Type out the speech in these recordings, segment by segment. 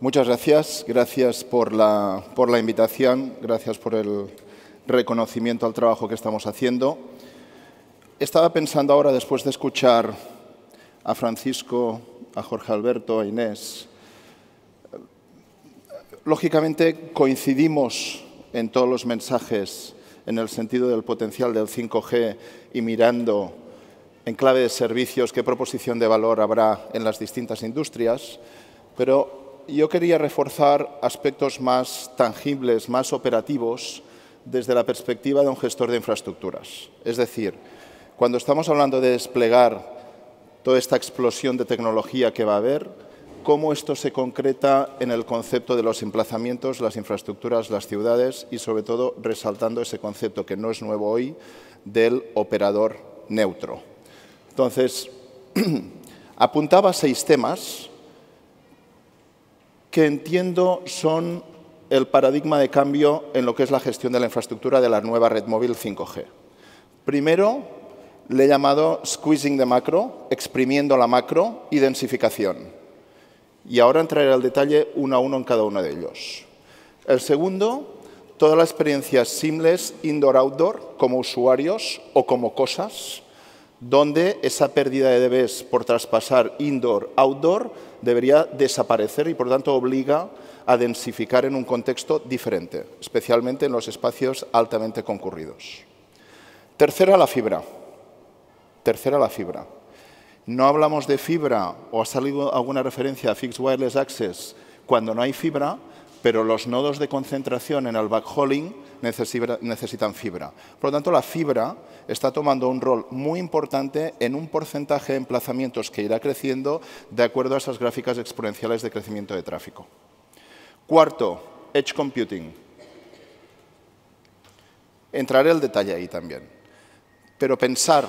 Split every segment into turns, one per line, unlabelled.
Muchas gracias, gracias por la, invitación, gracias por el reconocimiento al trabajo que estamos haciendo. Estaba pensando ahora, después de escuchar a Francisco, a Jorge Alberto, a Inés, lógicamente coincidimos en todos los mensajes en el sentido del potencial del 5G y mirando en clave de servicios qué proposición de valor habrá en las distintas industrias, pero yo quería reforzar aspectos más tangibles, más operativos, desde la perspectiva de un gestor de infraestructuras. Es decir, cuando estamos hablando de desplegar toda esta explosión de tecnología que va a haber, cómo esto se concreta en el concepto de los emplazamientos, las infraestructuras, las ciudades y sobre todo resaltando ese concepto que no es nuevo hoy del operador neutro. Entonces, apuntaba seis temas que entiendo son el paradigma de cambio en lo que es la gestión de la infraestructura de la nueva red móvil 5G. Primero, le he llamado squeezing de macro, exprimiendo la macro, y densificación. Y ahora entraré al detalle uno a uno en cada uno de ellos. El segundo, toda la experiencia seamless indoor-outdoor como usuarios o como cosas, donde esa pérdida de dBs por traspasar indoor-outdoor debería desaparecer y por tanto obliga a densificar en un contexto diferente, especialmente en los espacios altamente concurridos. Tercera, la fibra. Tercera, la fibra. No hablamos de fibra, o ha salido alguna referencia a Fixed Wireless Access, cuando no hay fibra, pero los nodos de concentración en el backhauling necesitan fibra. Por lo tanto, la fibra está tomando un rol muy importante en un porcentaje de emplazamientos que irá creciendo de acuerdo a esas gráficas exponenciales de crecimiento de tráfico. Cuarto, Edge Computing. Entraré al detalle ahí también. Pero pensar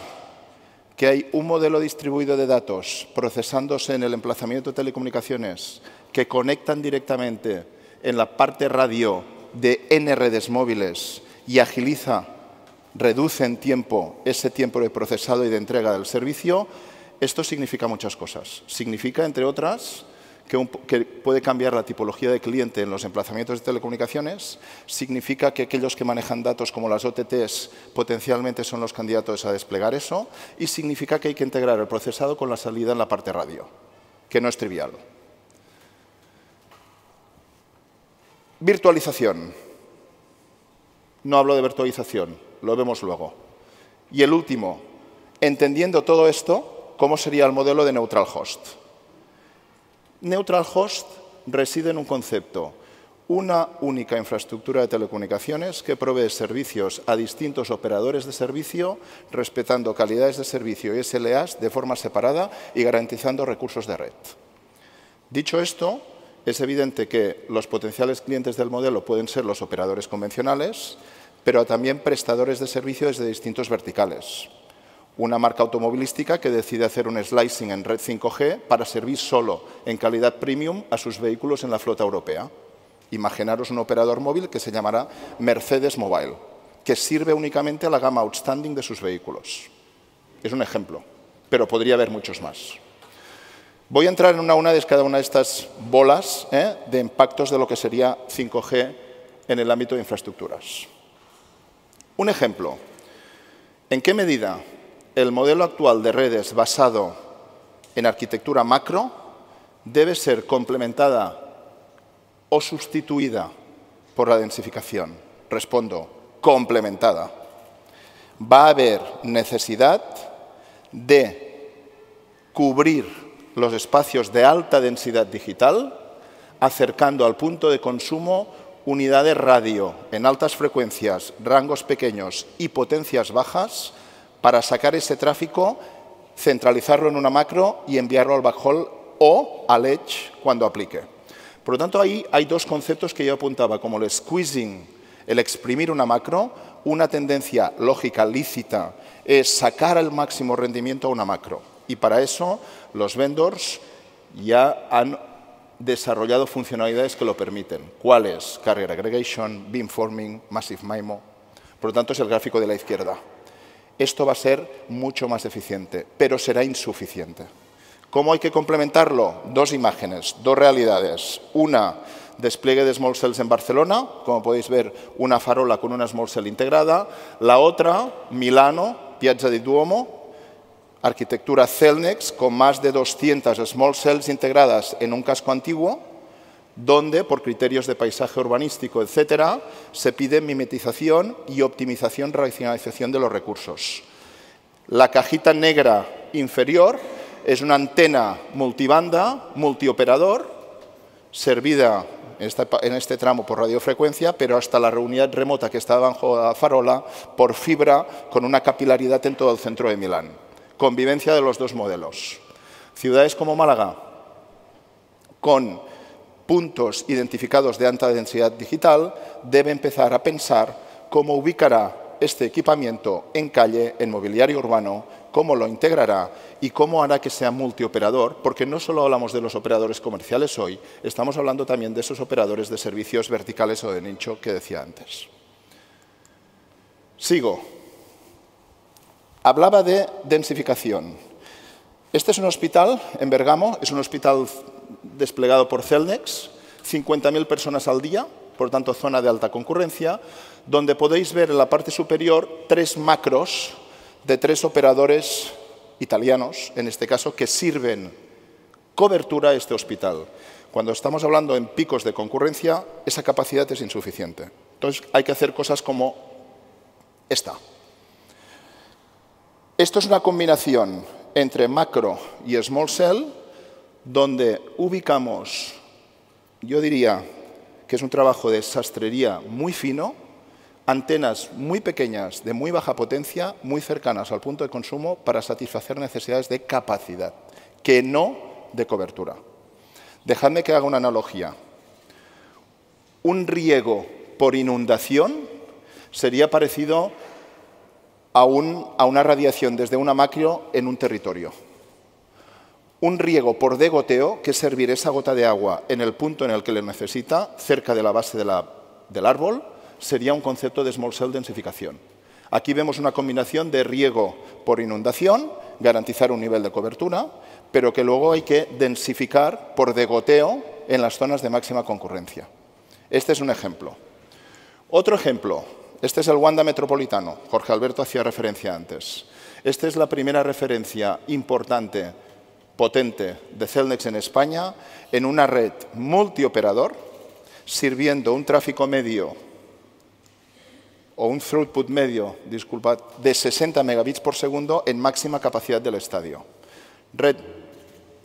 que hay un modelo distribuido de datos procesándose en el emplazamiento de telecomunicaciones que conectan directamente en la parte radio de N redes móviles y agiliza, reduce en tiempo ese tiempo de procesado y de entrega del servicio, esto significa muchas cosas. Significa, entre otras, que, puede cambiar la tipología de cliente en los emplazamientos de telecomunicaciones, significa que aquellos que manejan datos como las OTTs potencialmente son los candidatos a desplegar eso y significa que hay que integrar el procesado con la salida en la parte radio, que no es trivial. Virtualización. No hablo de virtualización, lo vemos luego. Y el último, entendiendo todo esto, ¿cómo sería el modelo de neutral host? Neutral host reside en un concepto, una única infraestructura de telecomunicaciones que provee servicios a distintos operadores de servicio, respetando calidades de servicio y SLAs de forma separada y garantizando recursos de red. Dicho esto, es evidente que los potenciales clientes del modelo pueden ser los operadores convencionales, pero también prestadores de servicios de distintos verticales. Una marca automovilística que decide hacer un slicing en red 5G para servir solo en calidad premium a sus vehículos en la flota europea. Imaginaros un operador móvil que se llamará Mercedes Mobile, que sirve únicamente a la gama outstanding de sus vehículos. Es un ejemplo, pero podría haber muchos más. Voy a entrar en una una de cada una de estas bolas ¿eh? de impactos de lo que sería 5G en el ámbito de infraestructuras. Un ejemplo, ¿en qué medida el modelo actual de redes basado en arquitectura macro debe ser complementada o sustituida por la densificación? Respondo, complementada. Va a haber necesidad de cubrir los espacios de alta densidad digital, acercando al punto de consumo unidades radio en altas frecuencias, rangos pequeños y potencias bajas para sacar ese tráfico, centralizarlo en una macro y enviarlo al backhaul o al edge cuando aplique. Por lo tanto, ahí hay dos conceptos que yo apuntaba, como el squeezing, el exprimir una macro, una tendencia lógica, lícita, es sacar el máximo rendimiento a una macro. Y para eso los vendors ya han desarrollado funcionalidades que lo permiten. ¿Cuáles? Carrier Aggregation, Beamforming, Massive MIMO. Por lo tanto, es el gráfico de la izquierda. Esto va a ser mucho más eficiente, pero será insuficiente. ¿Cómo hay que complementarlo? Dos imágenes, dos realidades. Una, despliegue de small cells en Barcelona, como podéis ver, una farola con una small cell integrada. La otra, Milano, Piazza di Duomo, arquitectura Celnex con más de 200 small cells integradas en un casco antiguo, donde, por criterios de paisaje urbanístico, etc., se pide mimetización y optimización, racionalización de los recursos. La cajita negra inferior es una antena multibanda, multioperador, servida en este tramo por radiofrecuencia, pero hasta la reunión remota que está bajo la farola por fibra con una capilaridad en todo el centro de Milán convivencia de los dos modelos. Ciudades como Málaga, con puntos identificados de alta densidad digital, debe empezar a pensar cómo ubicará este equipamiento en calle, en mobiliario urbano, cómo lo integrará y cómo hará que sea multioperador, porque no solo hablamos de los operadores comerciales hoy, estamos hablando también de esos operadores de servicios verticales o de nicho que decía antes. Sigo. Hablaba de densificación. Este es un hospital en Bergamo, es un hospital desplegado por Celnex, 50.000 personas al día, por tanto zona de alta concurrencia, donde podéis ver en la parte superior tres macros de tres operadores italianos, en este caso, que sirven cobertura a este hospital. Cuando estamos hablando en picos de concurrencia, esa capacidad es insuficiente. Entonces hay que hacer cosas como esta. Esto es una combinación entre macro y small cell, donde ubicamos, yo diría que es un trabajo de sastrería muy fino, antenas muy pequeñas de muy baja potencia, muy cercanas al punto de consumo para satisfacer necesidades de capacidad, que no de cobertura. Dejadme que haga una analogía. Un riego por inundación sería parecido a, una radiación desde una macro en un territorio. Un riego por degoteo, que es servir esa gota de agua en el punto en el que le necesita, cerca de la base del árbol, sería un concepto de small cell densificación. Aquí vemos una combinación de riego por inundación, garantizar un nivel de cobertura, pero que luego hay que densificar por degoteo en las zonas de máxima concurrencia. Este es un ejemplo. Otro ejemplo, este es el Wanda Metropolitano, Jorge Alberto hacía referencia antes. Esta es la primera referencia importante, potente, de Celnex en España, en una red multioperador, sirviendo un tráfico medio o un throughput medio, disculpad, de 60 megabits por segundo en máxima capacidad del estadio. Red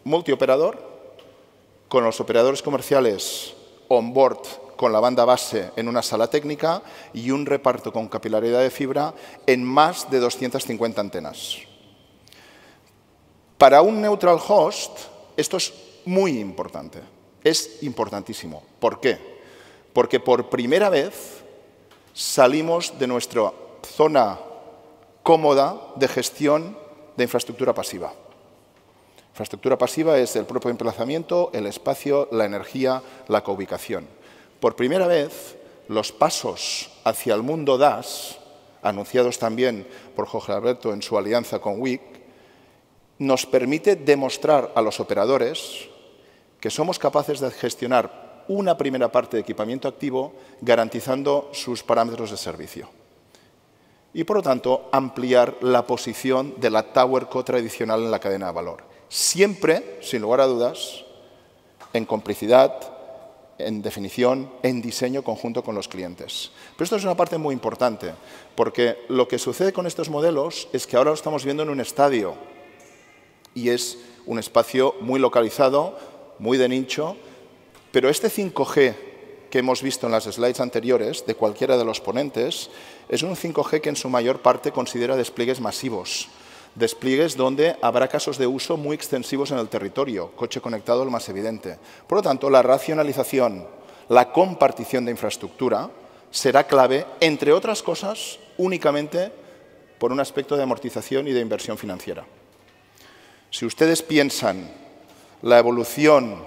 multioperador con los operadores comerciales on board con la banda base en una sala técnica y un reparto con capilaridad de fibra en más de 250 antenas. Para un neutral host, esto es muy importante. Es importantísimo. ¿Por qué? Porque por primera vez salimos de nuestra zona cómoda de gestión de infraestructura pasiva. Infraestructura pasiva es el propio emplazamiento, el espacio, la energía, la coubicación. Por primera vez, los pasos hacia el mundo DAS, anunciados también por Jorge Alberto en su alianza con WIC, nos permite demostrar a los operadores que somos capaces de gestionar una primera parte de equipamiento activo garantizando sus parámetros de servicio. Y por lo tanto, ampliar la posición de la Tower Co. tradicional en la cadena de valor. Siempre, sin lugar a dudas, en complicidad en definición, en diseño conjunto con los clientes. Pero esto es una parte muy importante, porque lo que sucede con estos modelos es que ahora lo estamos viendo en un estadio y es un espacio muy localizado, muy de nicho, pero este 5G que hemos visto en las slides anteriores de cualquiera de los ponentes es un 5G que en su mayor parte considera despliegues masivos despliegues donde habrá casos de uso muy extensivos en el territorio, coche conectado el más evidente. Por lo tanto, la racionalización, la compartición de infraestructura será clave, entre otras cosas, únicamente por un aspecto de amortización y de inversión financiera. Si ustedes piensan la evolución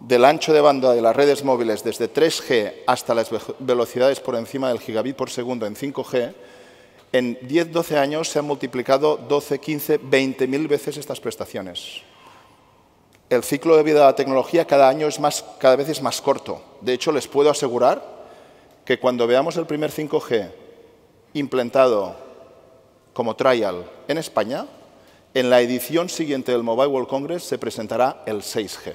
del ancho de banda de las redes móviles desde 3G hasta las velocidades por encima del gigabit por segundo en 5G, en 10, 12 años se han multiplicado 12, 15, 20 mil veces estas prestaciones. El ciclo de vida de la tecnología cada año es más, cada vez es más corto. De hecho, les puedo asegurar que cuando veamos el primer 5G implantado como trial en España, en la edición siguiente del Mobile World Congress se presentará el 6G.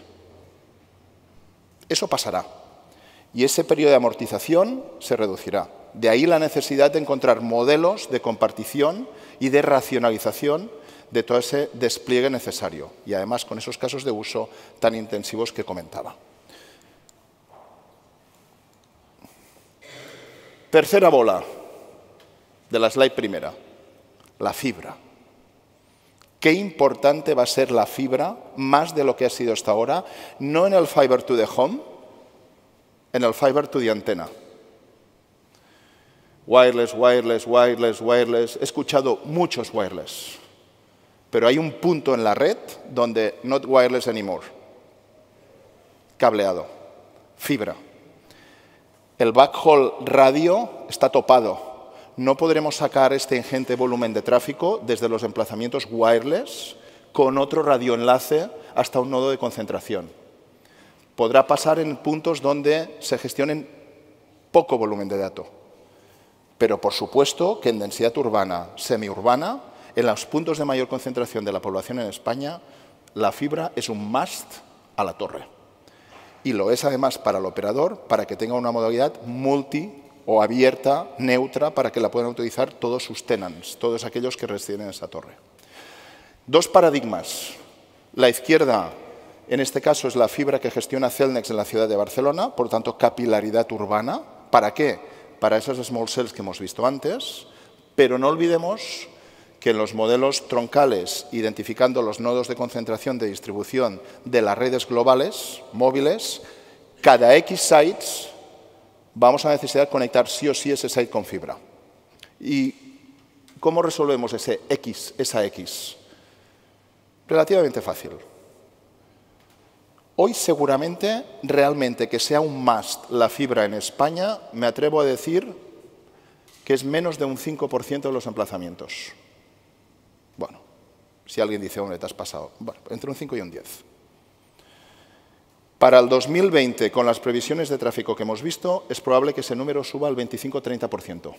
Eso pasará. Y ese periodo de amortización se reducirá. De ahí la necesidad de encontrar modelos de compartición y de racionalización de todo ese despliegue necesario y además con esos casos de uso tan intensivos que comentaba. Tercera bola de la slide primera, la fibra. Qué importante va a ser la fibra, más de lo que ha sido hasta ahora, no en el fiber to the home, en el fiber to the antena wireless, wireless, wireless, wireless. He escuchado muchos wireless, pero hay un punto en la red donde not wireless anymore. Cableado, fibra. El backhaul radio está topado. No podremos sacar este ingente volumen de tráfico desde los emplazamientos wireless con otro radioenlace hasta un nodo de concentración. Podrá pasar en puntos donde se gestionen poco volumen de datos pero, por supuesto, que en densidad urbana, semiurbana, en los puntos de mayor concentración de la población en España, la fibra es un must a la torre. Y lo es además para el operador, para que tenga una modalidad multi o abierta, neutra, para que la puedan utilizar todos sus tenants, todos aquellos que residen en esa torre. Dos paradigmas. La izquierda, en este caso, es la fibra que gestiona Celnex en la ciudad de Barcelona, por tanto, capilaridad urbana. ¿Para qué? para esas small cells que hemos visto antes, pero no olvidemos que en los modelos troncales, identificando los nodos de concentración de distribución de las redes globales, móviles, cada X sites vamos a necesitar conectar sí o sí ese site con fibra. ¿Y cómo resolvemos ese X, esa X? Relativamente fácil. Hoy seguramente, realmente, que sea un must la fibra en España, me atrevo a decir que es menos de un 5% de los emplazamientos. Bueno, si alguien dice, hombre, te has pasado. Bueno, entre un 5 y un 10. Para el 2020, con las previsiones de tráfico que hemos visto, es probable que ese número suba al 25-30%.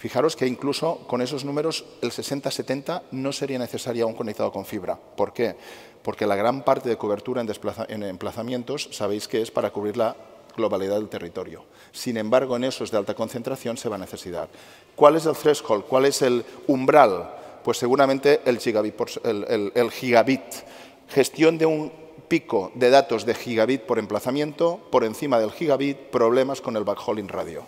Fijaros que incluso con esos números el 60-70 no sería necesario un conectado con fibra. ¿Por qué? Porque la gran parte de cobertura en, emplazamientos sabéis que es para cubrir la globalidad del territorio. Sin embargo, en esos de alta concentración se va a necesitar. ¿Cuál es el threshold? ¿Cuál es el umbral? Pues seguramente el gigabit. el gigabit. Gestión de un pico de datos de gigabit por emplazamiento, por encima del gigabit, problemas con el backhauling radio.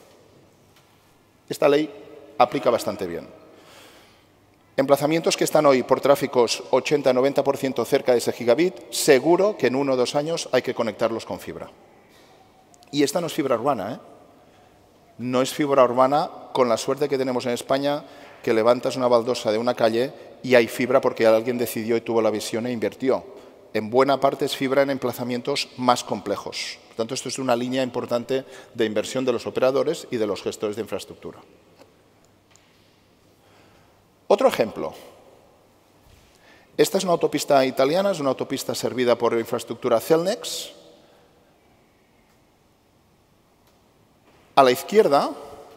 Esta ley aplica bastante bien. Emplazamientos que están hoy por tráficos 80-90% cerca de ese gigabit, seguro que en uno o dos años hay que conectarlos con fibra. Y esta no es fibra urbana, ¿eh? No es fibra urbana con la suerte que tenemos en España que levantas una baldosa de una calle y hay fibra porque alguien decidió y tuvo la visión e invirtió. En buena parte es fibra en emplazamientos más complejos. Por tanto, esto es una línea importante de inversión de los operadores y de los gestores de infraestructura. Otro ejemplo. Esta es una autopista italiana, es una autopista servida por la infraestructura Celnex. A la izquierda,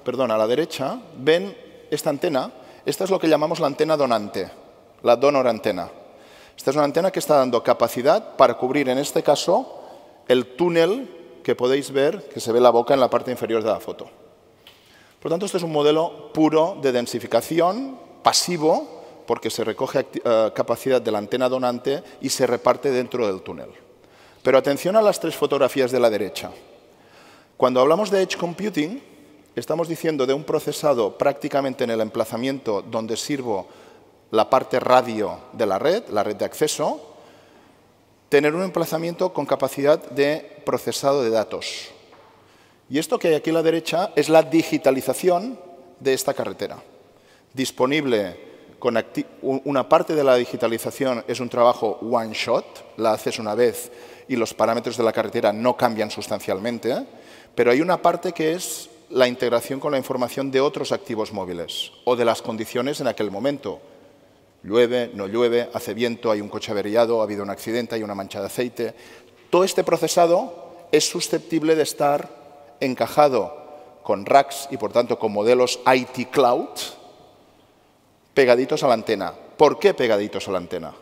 perdón, a la derecha, ven esta antena. Esta es lo que llamamos la antena donante, la donor antena. Esta es una antena que está dando capacidad para cubrir, en este caso, el túnel que podéis ver, que se ve la boca en la parte inferior de la foto. Por lo tanto, este es un modelo puro de densificación pasivo porque se recoge eh, capacidad de la antena donante y se reparte dentro del túnel. Pero atención a las tres fotografías de la derecha. Cuando hablamos de Edge Computing, estamos diciendo de un procesado prácticamente en el emplazamiento donde sirvo la parte radio de la red, la red de acceso, tener un emplazamiento con capacidad de procesado de datos. Y esto que hay aquí a la derecha es la digitalización de esta carretera disponible con una parte de la digitalización es un trabajo one shot, la haces una vez y los parámetros de la carretera no cambian sustancialmente, pero hay una parte que es la integración con la información de otros activos móviles o de las condiciones en aquel momento. Llueve, no llueve, hace viento, hay un coche averiado, ha habido un accidente, hay una mancha de aceite. Todo este procesado es susceptible de estar encajado con racks y, por tanto, con modelos IT Cloud, pegaditos a la antena. ¿Por qué pegaditos a la antena?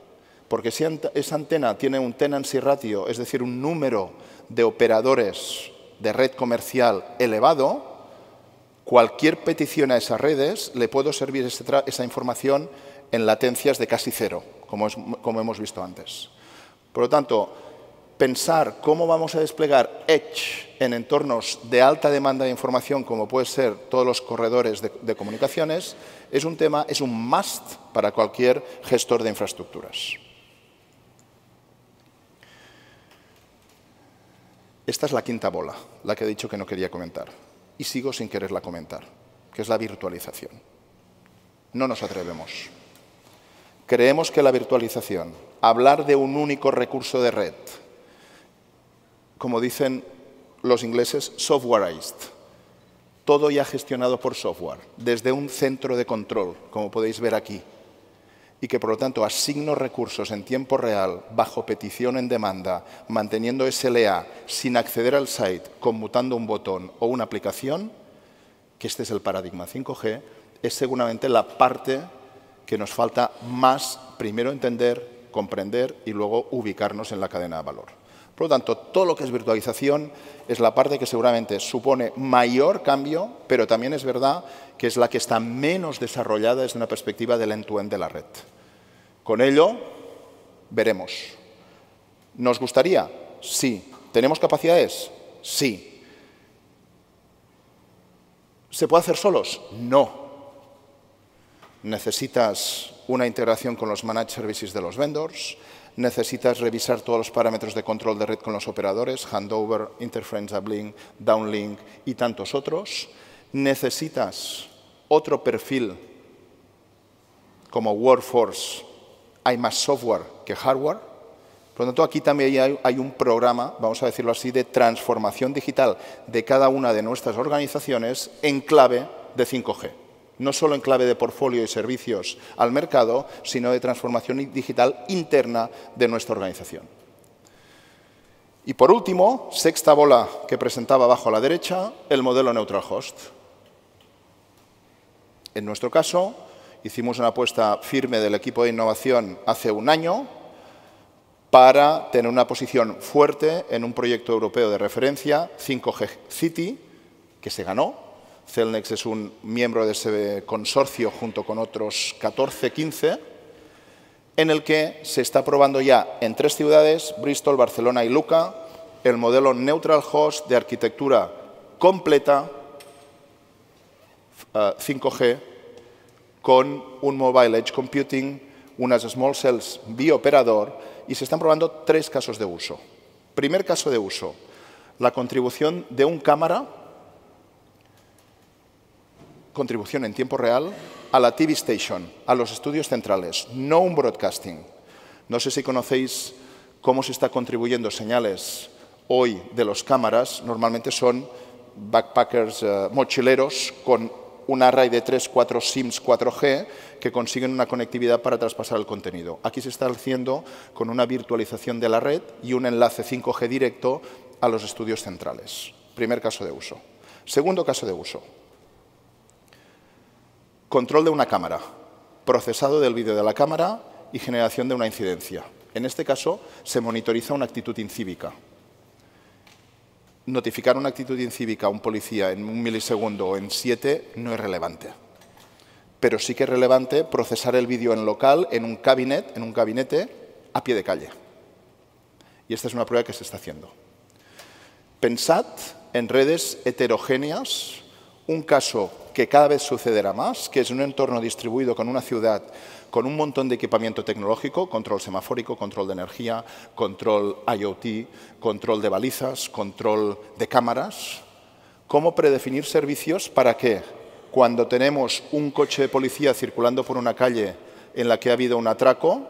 Porque si esa antena tiene un tenancy ratio, es decir, un número de operadores de red comercial elevado, cualquier petición a esas redes le puedo servir esa información en latencias de casi cero, como, hemos visto antes. Por lo tanto, pensar cómo vamos a desplegar Edge en entornos de alta demanda de información, como puede ser todos los corredores de comunicaciones, es un tema, es un must para cualquier gestor de infraestructuras. Esta es la quinta bola, la que he dicho que no quería comentar. Y sigo sin quererla comentar, que es la virtualización. No nos atrevemos. Creemos que la virtualización, hablar de un único recurso de red, como dicen los ingleses, softwareized, todo ya gestionado por software, desde un centro de control, como podéis ver aquí, y que por lo tanto asigno recursos en tiempo real, bajo petición en demanda, manteniendo SLA sin acceder al site, conmutando un botón o una aplicación, que este es el paradigma 5G, es seguramente la parte que nos falta más primero entender, comprender y luego ubicarnos en la cadena de valor. Por lo tanto, todo lo que es virtualización es la parte que seguramente supone mayor cambio, pero también es verdad que es la que está menos desarrollada desde una perspectiva del end-to-end de la red. Con ello, veremos. ¿Nos gustaría? Sí. ¿Tenemos capacidades? Sí. ¿Se puede hacer solos? No. Necesitas una integración con los managed services de los vendors, necesitas revisar todos los parámetros de control de red con los operadores, handover, interference uplink, downlink y tantos otros. Necesitas otro perfil como workforce. Hay más software que hardware. Por lo tanto, aquí también hay, un programa, vamos a decirlo así, de transformación digital de cada una de nuestras organizaciones en clave de 5G no solo en clave de portfolio y servicios al mercado, sino de transformación digital interna de nuestra organización. Y por último, sexta bola que presentaba abajo a la derecha, el modelo Neutral Host. En nuestro caso, hicimos una apuesta firme del equipo de innovación hace un año para tener una posición fuerte en un proyecto europeo de referencia, 5G City, que se ganó Celnex es un miembro de ese consorcio junto con otros 14, 15, en el que se está probando ya en tres ciudades, Bristol, Barcelona y Luca, el modelo Neutral Host de arquitectura completa 5G eh, con un Mobile Edge Computing, unas Small Cells bioperador y se están probando tres casos de uso. Primer caso de uso, la contribución de un cámara contribución en tiempo real a la TV Station, a los estudios centrales, no un broadcasting. No sé si conocéis cómo se está contribuyendo señales hoy de las cámaras. Normalmente son backpackers, eh, mochileros con un array de 3, 4 SIMs 4G que consiguen una conectividad para traspasar el contenido. Aquí se está haciendo con una virtualización de la red y un enlace 5G directo a los estudios centrales. Primer caso de uso. Segundo caso de uso Control de una cámara, procesado del vídeo de la cámara y generación de una incidencia. En este caso, se monitoriza una actitud incívica. Notificar una actitud incívica a un policía en un milisegundo o en siete no es relevante. Pero sí que es relevante procesar el vídeo en local, en un, en un gabinete, a pie de calle. Y esta es una prueba que se está haciendo. Pensad en redes heterogéneas, un caso que cada vez sucederá más, que es un entorno distribuido con una ciudad con un montón de equipamiento tecnológico, control semafórico, control de energía, control IoT, control de balizas, control de cámaras. ¿Cómo predefinir servicios para que cuando tenemos un coche de policía circulando por una calle en la que ha habido un atraco,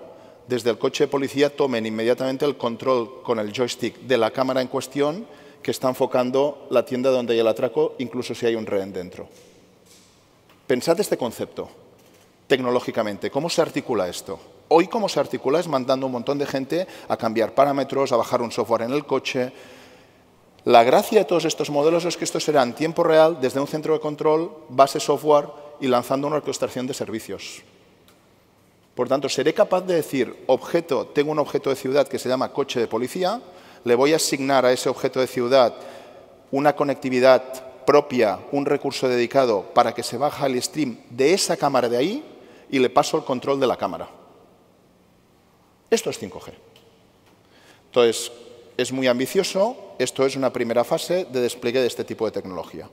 desde el coche de policía tomen inmediatamente el control con el joystick de la cámara en cuestión que está enfocando la tienda donde hay el atraco, incluso si hay un rehén dentro? Pensad este concepto tecnológicamente. ¿Cómo se articula esto? Hoy cómo se articula es mandando un montón de gente a cambiar parámetros, a bajar un software en el coche. La gracia de todos estos modelos es que estos serán tiempo real desde un centro de control, base software y lanzando una orquestación de servicios. Por tanto, seré capaz de decir, objeto, tengo un objeto de ciudad que se llama coche de policía, le voy a asignar a ese objeto de ciudad una conectividad propia, un recurso dedicado para que se baja el stream de esa cámara de ahí y le paso el control de la cámara. Esto es 5G. Entonces, es muy ambicioso, esto es una primera fase de despliegue de este tipo de tecnología.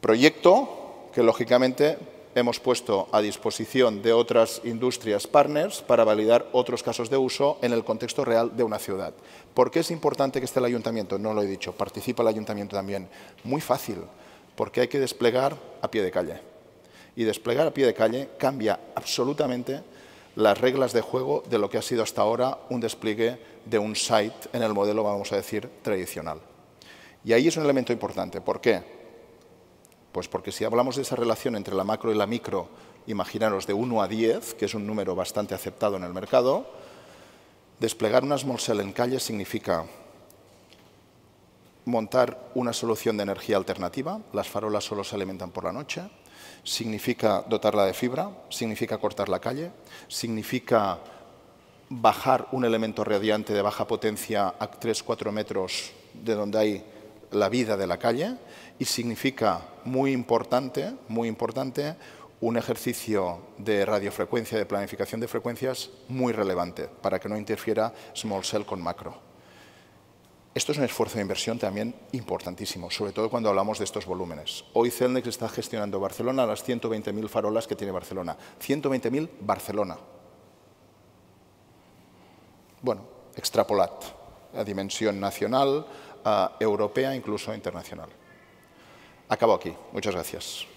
Proyecto que, lógicamente, hemos puesto a disposición de otras industrias partners para validar otros casos de uso en el contexto real de una ciudad. ¿Por qué es importante que esté el ayuntamiento? No lo he dicho, participa el ayuntamiento también. Muy fácil, porque hay que desplegar a pie de calle. Y desplegar a pie de calle cambia absolutamente las reglas de juego de lo que ha sido hasta ahora un despliegue de un site en el modelo, vamos a decir, tradicional. Y ahí es un elemento importante. ¿Por qué? Pues porque si hablamos de esa relación entre la macro y la micro, imaginaros de 1 a 10, que es un número bastante aceptado en el mercado, desplegar una small en calle significa montar una solución de energía alternativa, las farolas solo se alimentan por la noche, significa dotarla de fibra, significa cortar la calle, significa bajar un elemento radiante de baja potencia a 3-4 metros de donde hay la vida de la calle y significa muy importante, muy importante, un ejercicio de radiofrecuencia, de planificación de frecuencias muy relevante para que no interfiera small cell con macro. Esto es un esfuerzo de inversión también importantísimo, sobre todo cuando hablamos de estos volúmenes. Hoy Celnex está gestionando Barcelona las 120.000 farolas que tiene Barcelona. 120.000 Barcelona. Bueno, extrapolat a dimensión nacional, europea, incluso internacional. Acabo aquí. Muchas gracias.